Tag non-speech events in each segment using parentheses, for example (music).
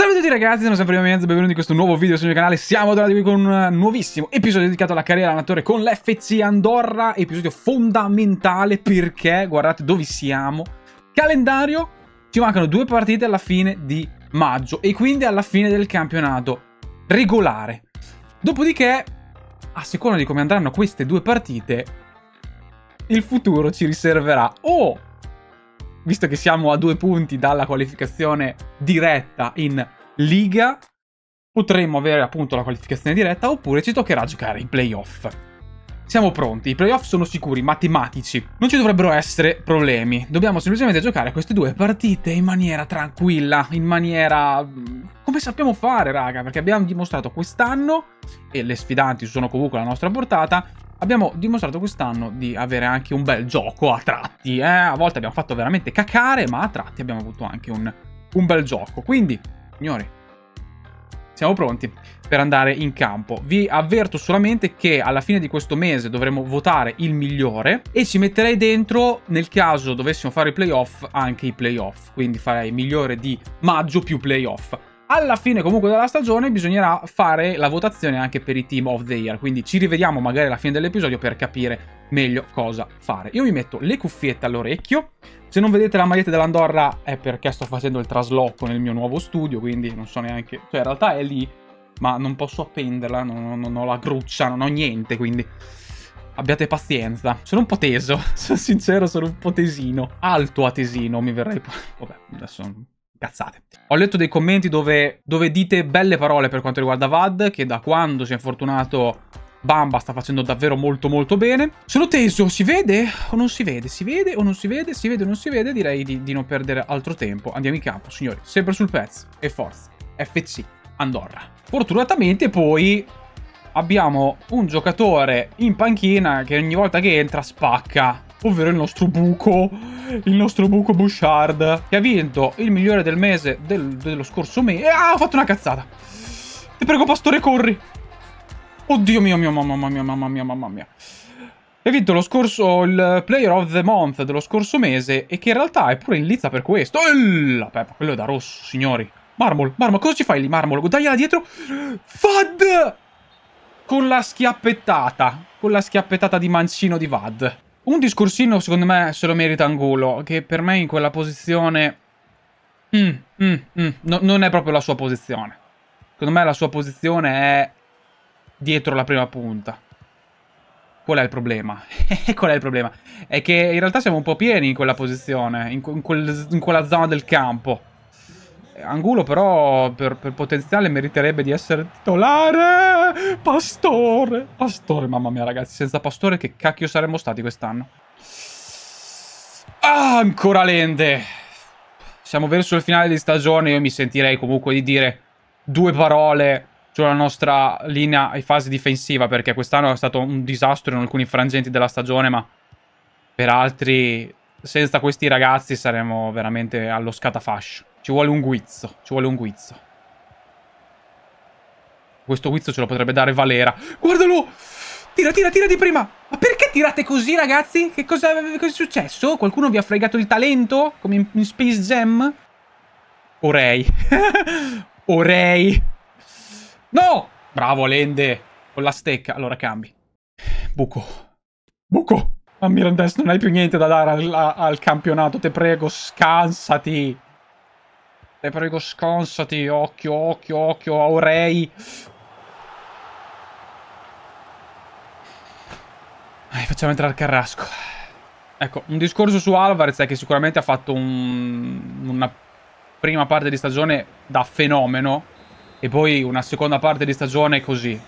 Salve a tutti ragazzi, sono sempre Mezzo, benvenuti in questo nuovo video sul mio canale Siamo tornati qui con un nuovissimo episodio dedicato alla carriera amatore con l'FC Andorra Episodio fondamentale perché, guardate dove siamo Calendario, ci mancano due partite alla fine di maggio E quindi alla fine del campionato regolare Dopodiché, a seconda di come andranno queste due partite Il futuro ci riserverà o oh, visto che siamo a due punti dalla qualificazione diretta in Liga, potremmo avere appunto la qualificazione diretta oppure ci toccherà giocare i playoff. Siamo pronti, i playoff sono sicuri, matematici, non ci dovrebbero essere problemi, dobbiamo semplicemente giocare queste due partite in maniera tranquilla, in maniera... Mm, come sappiamo fare raga, perché abbiamo dimostrato quest'anno, e le sfidanti sono comunque alla nostra portata, abbiamo dimostrato quest'anno di avere anche un bel gioco a tratti. Eh? A volte abbiamo fatto veramente cacare, ma a tratti abbiamo avuto anche un, un bel gioco. Quindi, signori, siamo pronti per andare in campo. Vi avverto solamente che alla fine di questo mese dovremo votare il migliore e ci metterei dentro, nel caso dovessimo fare i playoff, anche i playoff. Quindi farei migliore di maggio più playoff alla fine comunque della stagione bisognerà fare la votazione anche per i Team of the Year, quindi ci rivediamo magari alla fine dell'episodio per capire meglio cosa fare. Io mi metto le cuffiette all'orecchio, se non vedete la maglietta dell'Andorra è perché sto facendo il trasloco nel mio nuovo studio, quindi non so neanche... cioè in realtà è lì, ma non posso appenderla, non, non ho la gruccia, non ho niente, quindi abbiate pazienza. Sono un po' teso, (laughs) sono sincero, sono un po' tesino. Alto a tesino, mi verrei... Vabbè, adesso cazzate. Ho letto dei commenti dove, dove dite belle parole per quanto riguarda VAD, che da quando si è infortunato Bamba sta facendo davvero molto molto bene. Sono teso, si vede o non si vede? Si vede o non si vede? Si vede o non si vede? Direi di, di non perdere altro tempo. Andiamo in campo, signori. Sempre sul pezzo. E forza. FC Andorra. Fortunatamente poi abbiamo un giocatore in panchina che ogni volta che entra spacca ovvero il nostro buco, il nostro buco Bouchard, che ha vinto il migliore del mese del, dello scorso mese. Ah, ho fatto una cazzata. Ti prego, pastore, corri. Oddio mio, mio, mamma mia, mamma mia, mamma mia. Ha vinto lo scorso, il Player of the Month dello scorso mese e che in realtà è pure in lizza per questo. Ella, peppa, quello è da rosso, signori. Marmol, Marmol, cosa ci fai lì, Marmol? Dagliela dietro. Fad! Con la schiappettata. Con la schiappettata di mancino di Vad. Un discorsino secondo me se lo merita Angulo, che per me in quella posizione... Mm, mm, mm. No, non è proprio la sua posizione. Secondo me la sua posizione è dietro la prima punta. Qual è il problema? (laughs) Qual è il problema? È che in realtà siamo un po' pieni in quella posizione, in, in, quel, in quella zona del campo. Angulo però per, per, potenziale meriterebbe di essere titolare. Pastore. Pastore, mamma mia ragazzi. Senza Pastore che cacchio saremmo stati quest'anno. Ah, ancora Lende. Siamo verso il finale di stagione. Io mi sentirei comunque di dire due parole sulla nostra linea e fase difensiva. Perché quest'anno è stato un disastro in alcuni frangenti della stagione. Ma per altri, senza questi ragazzi saremmo veramente allo scatafascio. Ci vuole un guizzo, ci vuole un guizzo. Questo guizzo ce lo potrebbe dare Valera. Guardalo! Tira, tira, tira di prima! Ma perché tirate così, ragazzi? Che cosa, cosa è successo? Qualcuno vi ha fregato il talento? Come in, in Space Jam? Orei. (laughs) Orei. No! Bravo, Lende. Con la stecca. Allora cambi. Buco. Buco! Ma Mirandes, non hai più niente da dare al, al campionato, te prego, scansati! Te prego sconsati, occhio, occhio, occhio, Aurei. Dai, facciamo entrare Carrasco. Ecco, un discorso su Alvarez è che sicuramente ha fatto un, una prima parte di stagione da fenomeno e poi una seconda parte di stagione così,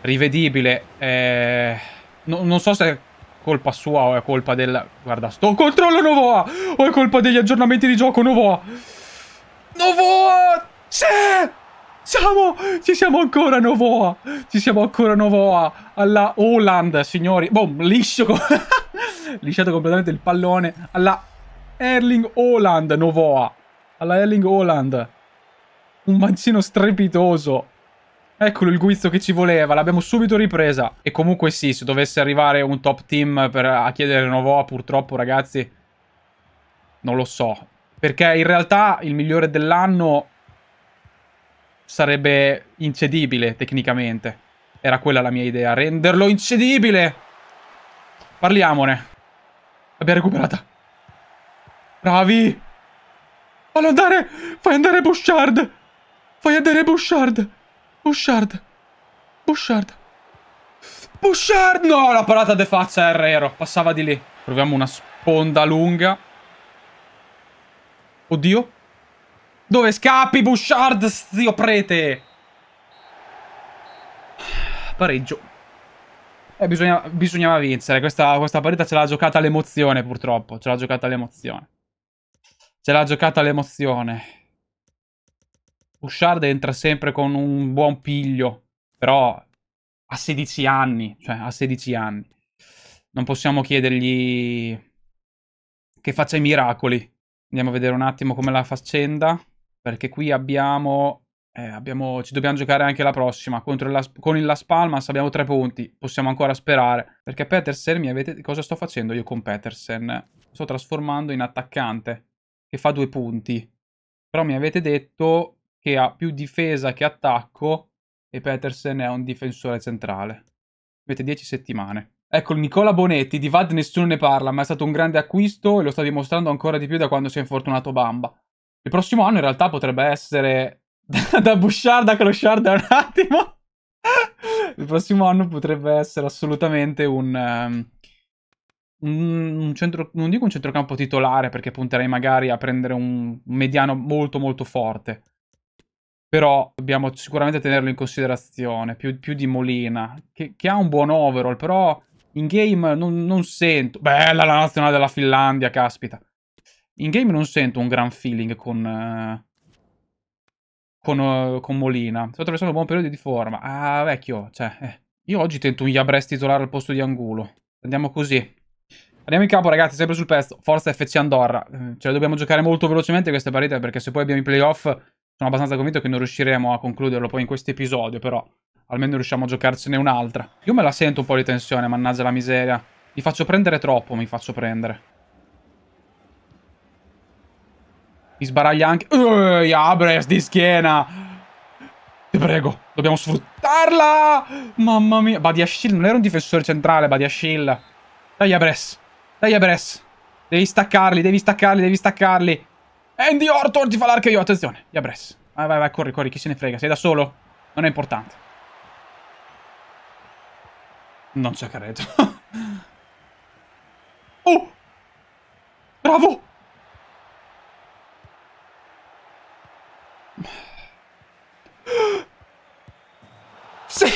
rivedibile. Eh, no, non so se è colpa sua o è colpa del... Guarda, sto controllo Novoa! O è colpa degli aggiornamenti di gioco Novoa! Novoa! C'è! Siamo, ci siamo ancora Novoa! Ci siamo ancora Novoa! Alla Holland, signori! Boom, liscio! (laughs) lisciato completamente il pallone alla Erling Holland Novoa! Alla Erling Holland! Un mancino strepitoso! Eccolo il guizzo che ci voleva, l'abbiamo subito ripresa. E comunque sì, se dovesse arrivare un top team per, a chiedere Novoa, purtroppo ragazzi, non lo so. Perché in realtà il migliore dell'anno sarebbe incedibile tecnicamente. Era quella la mia idea, renderlo incedibile. Parliamone. L'abbiamo recuperata. Bravi. Fallo andare. Fai andare Bouchard. Fai andare Bouchard. Bouchard. Bouchard. Bouchard. No, la parata de faccia Herrero. Passava di lì. Proviamo una sponda lunga. Oddio. Dove scappi, Bouchard, zio prete? Pareggio. Eh, bisogna, bisognava vincere. Questa, questa partita ce l'ha giocata l'emozione, purtroppo. Ce l'ha giocata l'emozione. Ce l'ha giocata l'emozione. Bouchard entra sempre con un buon piglio. Però a 16 anni. Cioè, a 16 anni. Non possiamo chiedergli che faccia i miracoli. Andiamo a vedere un attimo come la faccenda, perché qui abbiamo, eh, abbiamo ci dobbiamo giocare anche la prossima. La, con il Las Palmas abbiamo tre punti, possiamo ancora sperare. Perché Petersen, mi avete, cosa sto facendo io con Petersen? Sto trasformando in attaccante, che fa due punti. Però mi avete detto che ha più difesa che attacco e Petersen è un difensore centrale. Avete 10 settimane. Ecco, il Nicola Bonetti di Vad nessuno ne parla, ma è stato un grande acquisto e lo sta dimostrando ancora di più da quando si è infortunato Bamba. Il prossimo anno in realtà potrebbe essere (laughs) da, da Bouchard a Clochard un attimo. (laughs) il prossimo anno potrebbe essere assolutamente un, um, un centro, non dico un centrocampo titolare perché punterei magari a prendere un mediano molto molto forte. Però dobbiamo sicuramente tenerlo in considerazione, più, più di Molina, che, che ha un buon overall, però in game non, non sento... Bella la nazionale della Finlandia, caspita. In game non sento un gran feeling con... Uh, con, uh, con, Molina. Sto attraversando un buon periodo di forma. Ah, vecchio, cioè... Eh. Io oggi tento un Iabres titolare al posto di Angulo. Andiamo così. Andiamo in campo, ragazzi, sempre sul pezzo. Forza FC Andorra. Cioè, dobbiamo giocare molto velocemente queste partite, perché se poi abbiamo i playoff sono abbastanza convinto che non riusciremo a concluderlo poi in questo episodio, però almeno riusciamo a giocarcene un'altra. Io me la sento un po' di tensione, mannaggia la miseria. Mi faccio prendere troppo, mi faccio prendere. Mi sbaraglia anche... Uy, Abres di schiena! Ti prego, dobbiamo sfruttarla! Mamma mia, Badiashil non era un difensore centrale, Badiashil. Dai Abres, dai Abres. Devi staccarli, devi staccarli, devi staccarli. Andy Orton ti fa l'arca io, attenzione. Abres. Vai, vai, vai, corri, corri, chi se ne frega, sei da solo. Non è importante. Non ci credo. (laughs) oh! Bravo! Sì!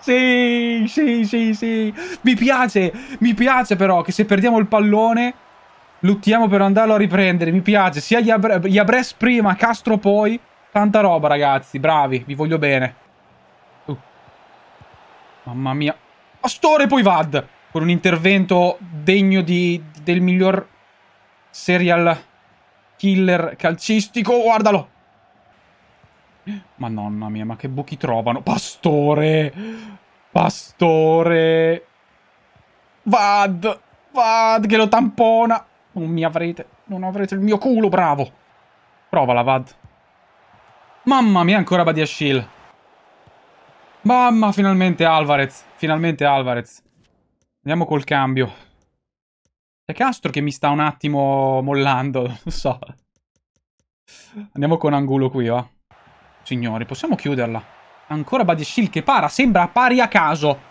Sì, sì, sì, sì. Mi piace, mi piace però che se perdiamo il pallone luttiamo per andarlo a riprendere. Mi piace, sia Iabres prima, Castro poi. Tanta roba ragazzi, bravi, vi voglio bene. Mamma mia. Astore poi Vad con un intervento degno di, del miglior serial killer calcistico. Guardalo. Madonna mia, ma che buchi trovano. Pastore. Pastore. Vad. Vad che lo tampona. Non mi avrete. Non avrete il mio culo, bravo. Provala, Vad. Mamma mia, ancora Badia Badiashil. Mamma, finalmente Alvarez. Finalmente Alvarez. Andiamo col cambio. È Castro che mi sta un attimo mollando, (laughs) non so. Andiamo con Angulo qui, va. Signori, possiamo chiuderla. Ancora Shield che para, sembra pari a caso.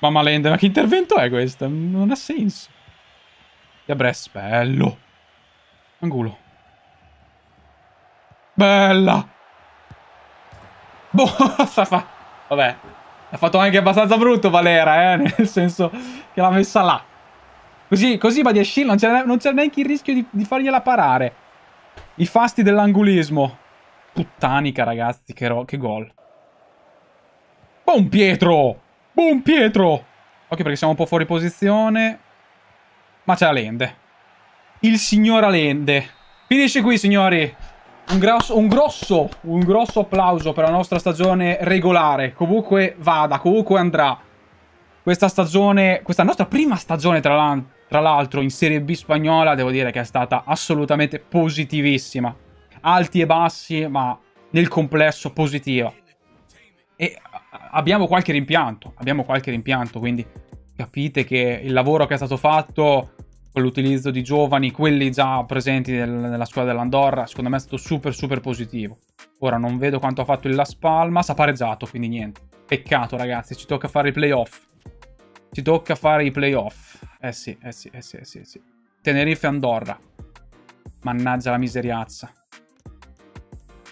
Mamma Lende, ma che intervento è questo? Non ha senso. Diabres, bello. Angulo. Bella! Boh, (laughs) fa... Vabbè, ha fatto anche abbastanza brutto Valera, eh? nel senso che l'ha messa là. Così, così Badia Shield non c'è neanche il rischio di, di fargliela parare. I fasti dell'angulismo. Puttanica, ragazzi, che, che gol. Buon Pietro! Buon Pietro! Ok, perché siamo un po' fuori posizione. Ma c'è la Lende. Il signor Alende. Finisce qui, signori. Un grosso, un, grosso, un grosso applauso per la nostra stagione regolare. Comunque vada, comunque andrà. Questa stagione, questa nostra prima stagione tra l'altro in Serie B spagnola, devo dire che è stata assolutamente positivissima. Alti e bassi, ma nel complesso positiva. E abbiamo qualche rimpianto, abbiamo qualche rimpianto, quindi capite che il lavoro che è stato fatto con l'utilizzo di giovani, quelli già presenti nel, nella squadra dell'Andorra, secondo me è stato super super positivo. Ora non vedo quanto ha fatto il La Spalma, sa pareggiato, quindi niente. Peccato ragazzi, ci tocca fare i playoff. Ci tocca fare i playoff. Eh sì, eh sì, eh sì, eh sì, eh sì. Tenerife Andorra. Mannaggia la miseriazza.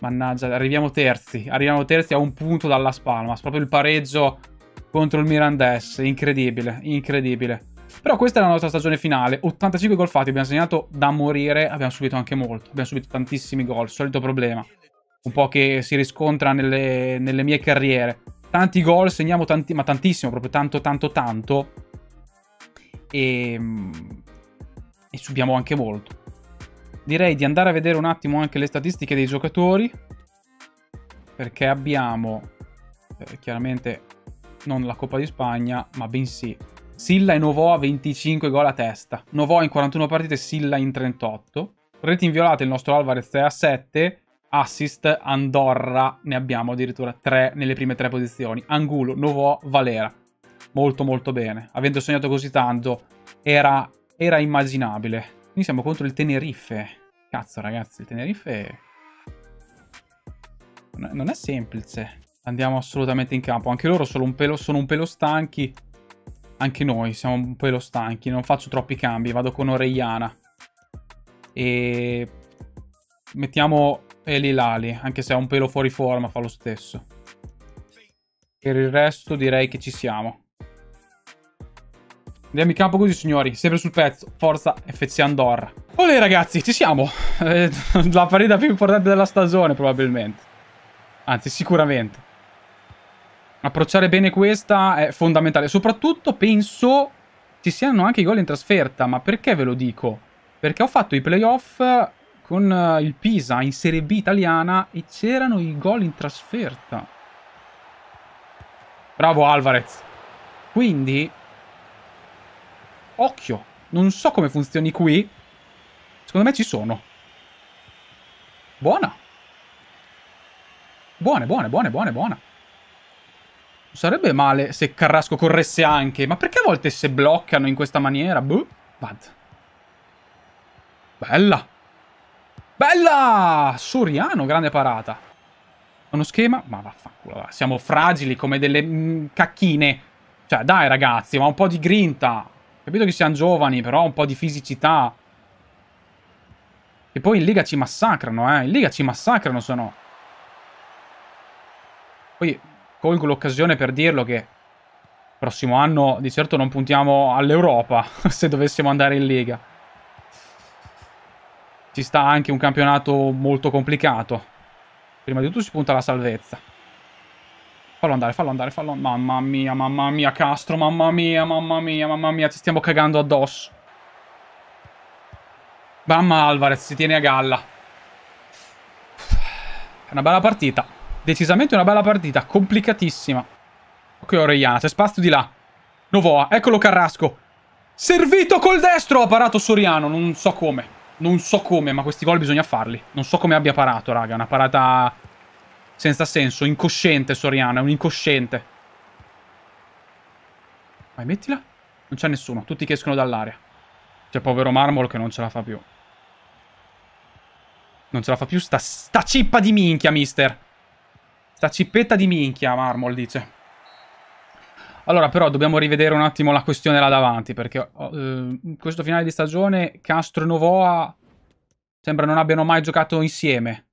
Mannaggia, arriviamo terzi. Arriviamo terzi a un punto dalla Spalma. Proprio il pareggio contro il Mirandes. Incredibile, incredibile. Però questa è la nostra stagione finale, 85 gol fatti, abbiamo segnato da morire, abbiamo subito anche molto, abbiamo subito tantissimi gol, solito problema, un po' che si riscontra nelle, nelle mie carriere. Tanti gol, segniamo tanti, ma tantissimo, proprio tanto, tanto, tanto, e, ehm, e subiamo anche molto. Direi di andare a vedere un attimo anche le statistiche dei giocatori, perché abbiamo eh, chiaramente non la Coppa di Spagna, ma bensì Silla e Novoa 25 gol a testa. Novoa in 41 partite, Silla in 38. Reti inviolate il nostro Alvarez 3 a 7. Assist Andorra, ne abbiamo addirittura 3 nelle prime 3 posizioni. Angulo, Novoa, Valera. Molto molto bene. Avendo sognato così tanto, era, era immaginabile. Quindi siamo contro il Tenerife. Cazzo ragazzi, il Tenerife... Non è semplice andiamo assolutamente in campo. Anche loro sono un pelo, sono un pelo stanchi anche noi siamo un pelo stanchi, non faccio troppi cambi, vado con Orellana. E mettiamo Eli Lali, anche se è un pelo fuori forma, fa lo stesso. Per il resto direi che ci siamo. Andiamo in campo così, signori. Sempre sul pezzo. Forza FC Andorra. Olè, ragazzi, ci siamo. (laughs) Eh, la partita più importante della stagione, probabilmente. Anzi, sicuramente. Approcciare bene questa è fondamentale. Soprattutto penso ci siano anche i gol in trasferta. Ma perché ve lo dico? Perché ho fatto i playoff con eh, il Pisa in Serie B italiana e c'erano i gol in trasferta. Bravo Alvarez. Quindi, occhio. Non so come funzioni qui. Secondo me ci sono. Buona. Buone, buone, buone, buone, buona. Sarebbe male se Carrasco corresse anche. Ma perché a volte se bloccano in questa maniera? Boh. Bad. Bella. Bella! Soriano, grande parata. Uno schema? Ma vaffanculo, siamo fragili come delle mm, cacchine. Cioè, dai ragazzi, ma un po' di grinta. Capito che siamo giovani, però un po' di fisicità. E poi in Liga ci massacrano, eh. In Liga ci massacrano, se no. Poi colgo l'occasione per dirlo che prossimo anno di certo non puntiamo all'Europa (laughs) se dovessimo andare in Lega. Ci sta anche un campionato molto complicato. Prima di tutto si punta alla salvezza. Fallo andare, fallo andare, fallo andare. Mamma mia, mamma mia, Castro, mamma mia, mamma mia, mamma mia, ci stiamo cagando addosso. Mamma Alvarez si tiene a galla. È una bella partita. Decisamente una bella partita, complicatissima. Ok, Orellana, c'è spazio di là. Novoa, eccolo Carrasco. Servito col destro, ha parato Soriano, non so come. Non so come, ma questi gol bisogna farli. Non so come abbia parato, raga. Una parata senza senso, incosciente Soriano, è un incosciente. Vai, mettila. Non c'è nessuno, tutti che escono dall'area. C'è povero Marmol che non ce la fa più. Non ce la fa più sta, sta cippa di minchia, mister. Sta cippetta di minchia, Marmol dice. Allora, però, dobbiamo rivedere un attimo la questione là davanti, perché in oh, eh, questo finale di stagione Castro e Novoa sembra non abbiano mai giocato insieme.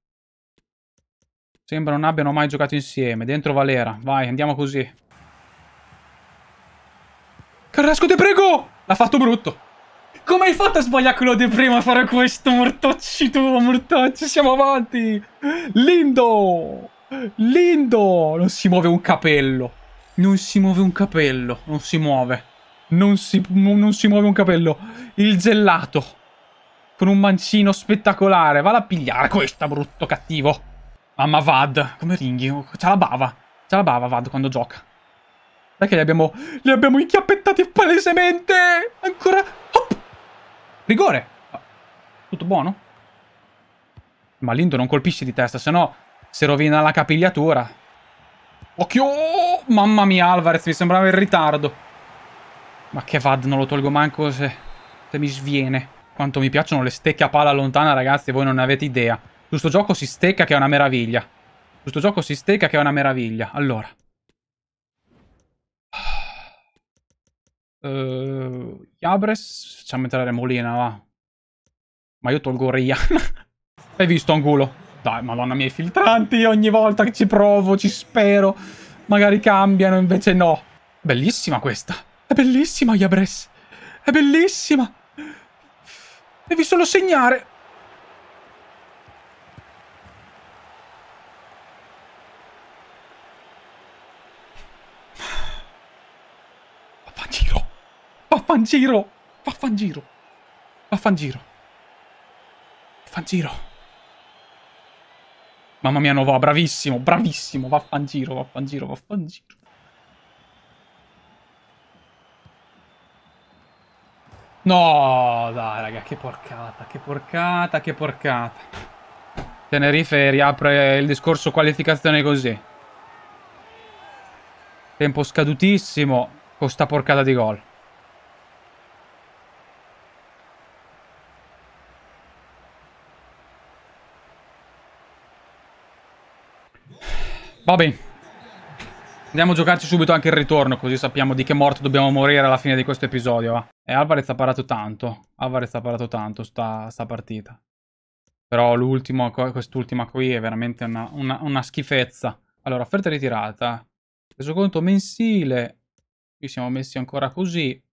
Sembra non abbiano mai giocato insieme. Dentro Valera. Vai, andiamo così. Carrasco, te prego! L'ha fatto brutto. Come hai fatto a sbagliare quello di prima a fare questo, mortocci tu, mortocci? Siamo avanti! Lindo! Lindo! Non si muove un capello. Non si muove un capello. Non si muove. Non si, non si muove un capello. Il gelato. Con un mancino spettacolare. Valla a pigliare questa, brutto cattivo. Mamma Vad. Come ringhi. C'ha la bava. C'ha la bava Vad quando gioca. Dai che li abbiamo... Li abbiamo inchiappettati palesemente! Ancora... Hop! Rigore! Ah, tutto buono? Ma Lindo non colpisce di testa, sennò... no se rovina la capigliatura. Occhio! mamma mia, Alvarez, mi sembrava in ritardo. Ma che vad, non lo tolgo manco se, se mi sviene. Quanto mi piacciono le stecche a pala lontana, ragazzi, voi non ne avete idea. Questo gioco si stecca che è una meraviglia. Questo gioco si stecca che è una meraviglia. Allora. Uh, Iabres, facciamo entrare Molina, va. Ma io tolgo Rihanna. (laughs) Hai visto, Angulo? Dai, madonna mia, i filtranti ogni volta che ci provo, ci spero. Magari cambiano, invece no. Bellissima questa. È bellissima, Yabres. È bellissima. Devi solo segnare. Vaffangiro. Vaffangiro. Vaffangiro. Vaffangiro. Vaffangiro. Mamma mia, Nova, bravissimo, bravissimo. Vaffangiro, vaffangiro, vaffangiro. No, dai, raga, che porcata, che porcata, che porcata. Tenerife riapre il discorso qualificazione così. Tempo scadutissimo con sta porcata di gol. Va Andiamo a giocarci subito anche il ritorno, così sappiamo di che morte dobbiamo morire alla fine di questo episodio. Va. Eh. E Alvarez ha parato tanto. Alvarez ha parato tanto sta, sta partita. Però l'ultimo, quest'ultima qui è veramente una, una, una schifezza. Allora, offerta ritirata. Resoconto mensile. Qui siamo messi ancora così.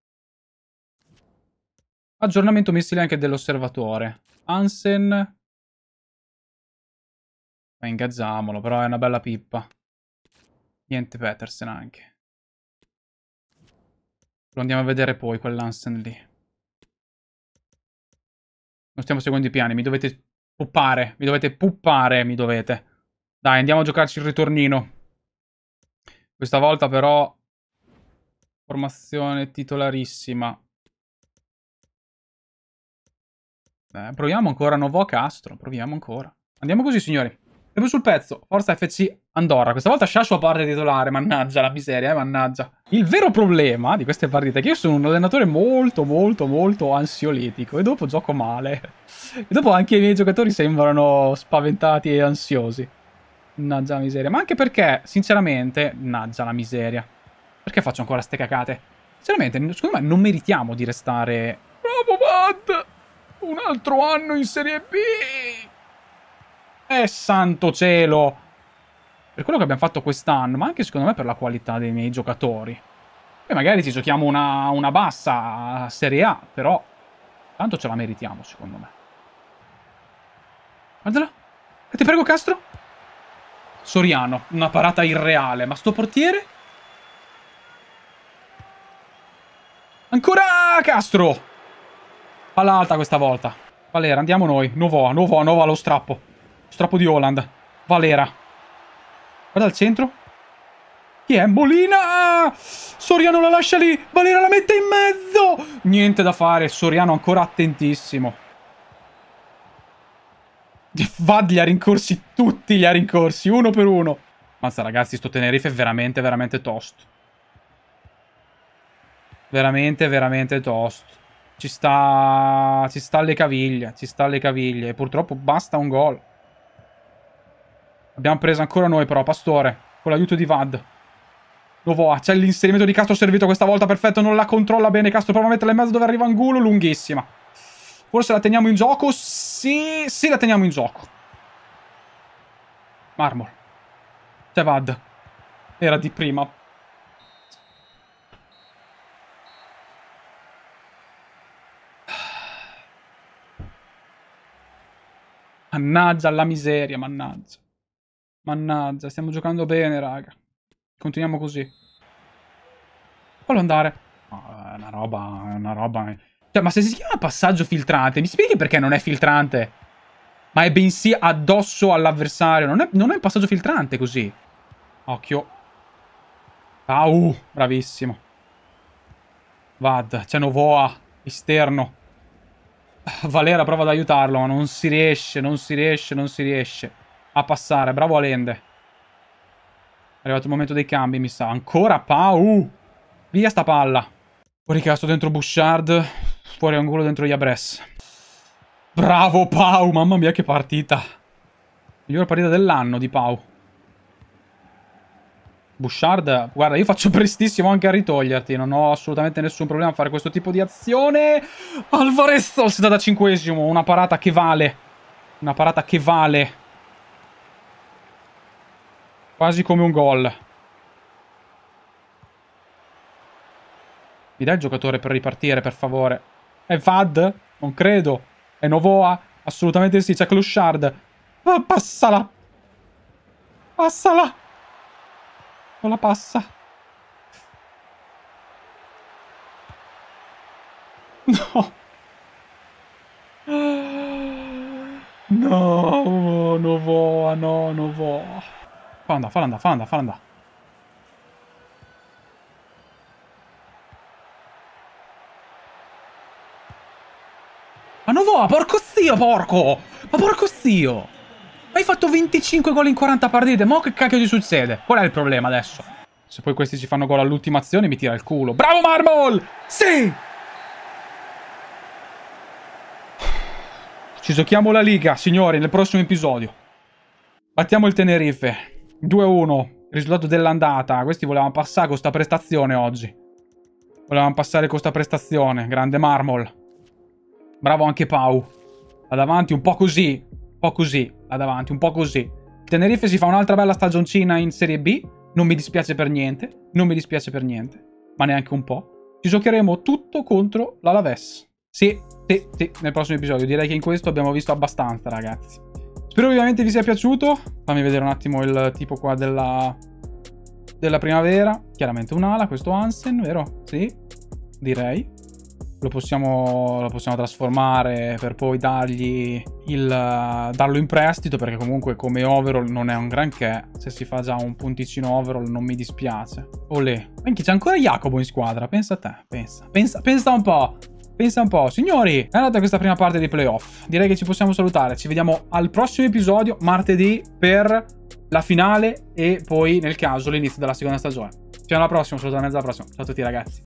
Aggiornamento mensile anche dell'osservatore. Hansen ma ingaggiamolo, però è una bella pippa. Niente Petersen anche. Lo andiamo a vedere poi, quell'Hansen lì. Non stiamo seguendo i piani, mi dovete puppare, mi dovete puppare, mi dovete. Dai, andiamo a giocarci il ritornino. Questa volta però... Formazione titolarissima. Eh, proviamo ancora Novo a Castro, proviamo ancora. Andiamo così, signori. Sempre sul pezzo, Forza FC Andorra. Questa volta Sciascio a parte titolare, mannaggia la miseria, eh, mannaggia. Il vero problema di queste partite è che io sono un allenatore molto, molto, molto ansiolitico e dopo gioco male. E dopo anche i miei giocatori sembrano spaventati e ansiosi. Mannaggia la miseria. Ma anche perché, sinceramente, mannaggia la miseria. Perché faccio ancora ste cacate? Sinceramente, secondo me non meritiamo di restare... Bravo, Bad! Un altro anno in Serie B! Eh, santo cielo! Per quello che abbiamo fatto quest'anno, ma anche secondo me per la qualità dei miei giocatori. Poi magari ci giochiamo una, una bassa Serie A, però tanto ce la meritiamo, secondo me. Guardala! E eh, ti prego, Castro! Soriano, una parata irreale. Ma sto portiere? Ancora Castro! Palla alta questa volta. Valera, andiamo noi. Nuova, nuovo, nuovo allo strappo. Strappo di Holland. Valera. Guarda al centro. Chi è? Molina! Soriano la lascia lì. Valera la mette in mezzo. Niente da fare. Soriano ancora attentissimo. Vad li ha rincorsi tutti, li ha rincorsi, uno per uno. Mazza ragazzi, sto Tenerife è veramente, veramente tosto. Veramente, veramente tosto. Ci sta... ci sta alle caviglie, ci sta alle caviglie. purtroppo basta un gol. Abbiamo preso ancora noi però, Pastore. Con l'aiuto di Vad. Novoa, c'è l'inserimento di Castro servito questa volta, perfetto, non la controlla bene Castro, prova a metterla in mezzo dove arriva Angulo, lunghissima. Forse la teniamo in gioco, sì, sì la teniamo in gioco. Marmor. C'è Vad. Era di prima. Mannaggia la miseria, mannaggia. Mannaggia, stiamo giocando bene, raga. Continuiamo così. Fallo andare. Oh, è una roba, è una roba... Cioè, ma se si chiama passaggio filtrante, mi spieghi perché non è filtrante? Ma è bensì addosso all'avversario. Non, non, è un passaggio filtrante così. Occhio. Au, bravissimo. Vad, c'è Novoa, esterno. Valera prova ad aiutarlo, ma non si riesce, non si riesce, non si riesce a passare. Bravo Alende. È arrivato il momento dei cambi, mi sa. Ancora Pau! Via sta palla. Fuori casto dentro Bouchard. Fuori angolo dentro Iabres. Bravo Pau! Mamma mia che partita. Migliore partita dell'anno di Pau. Bouchard, guarda, io faccio (laughs) prestissimo anche a ritoglierti. Non ho assolutamente nessun problema a fare questo tipo di azione. Alvarez al 75esimo. Una parata che vale. Una parata che vale. Quasi come un gol. Mi dai il giocatore per ripartire, per favore? È Vad? Non credo. È Novoa? Assolutamente sì, c'è Clushard. oh, ah, passala! Passala! Non la passa. (laughs) No! No, Novoa, no, Novoa. Fa andar, fa andar, fa andar, fala andar. Ma non vola, porco zio, porco! Ma porco zio! Ma hai fatto 25 gol in 40 partite, mo che cacchio ti succede? Qual è il problema adesso? Se poi questi ci fanno gol all'ultima azione mi tira il culo. Bravo Marmol! Sì! Ci giochiamo la Liga, signori, nel prossimo episodio. Battiamo il Tenerife. 2-1, risultato dell'andata. Questi volevano passare con questa prestazione oggi. Volevano passare con questa prestazione. Grande Marmol. Bravo anche Pau. Là davanti, un po' così. Un po' così. Là davanti, un po' così. Tenerife si fa un'altra bella stagioncina in Serie B. Non mi dispiace per niente. Non mi dispiace per niente. Ma neanche un po'. Ci giocheremo tutto contro l'Alaves. Sì, sì, sì, nel prossimo episodio. Direi che in questo abbiamo visto abbastanza, ragazzi. Spero ovviamente vi sia piaciuto. Fammi vedere un attimo il tipo qua della, della primavera. Chiaramente un'ala, questo Hansen, vero? Sì, direi. Lo possiamo, lo possiamo, trasformare per poi dargli il, darlo in prestito perché comunque come overall non è un granché se si fa già un punticino overall non mi dispiace olè anche c'è ancora Jacopo in squadra pensa a te pensa pensa, pensa un po' Pensa un po'. Signori, è andata questa prima parte dei playoff. Direi che ci possiamo salutare. Ci vediamo al prossimo episodio, martedì, per la finale e poi, nel caso, l'inizio della seconda stagione. Ci vediamo alla prossima, assolutamente alla prossima. Ciao a tutti ragazzi.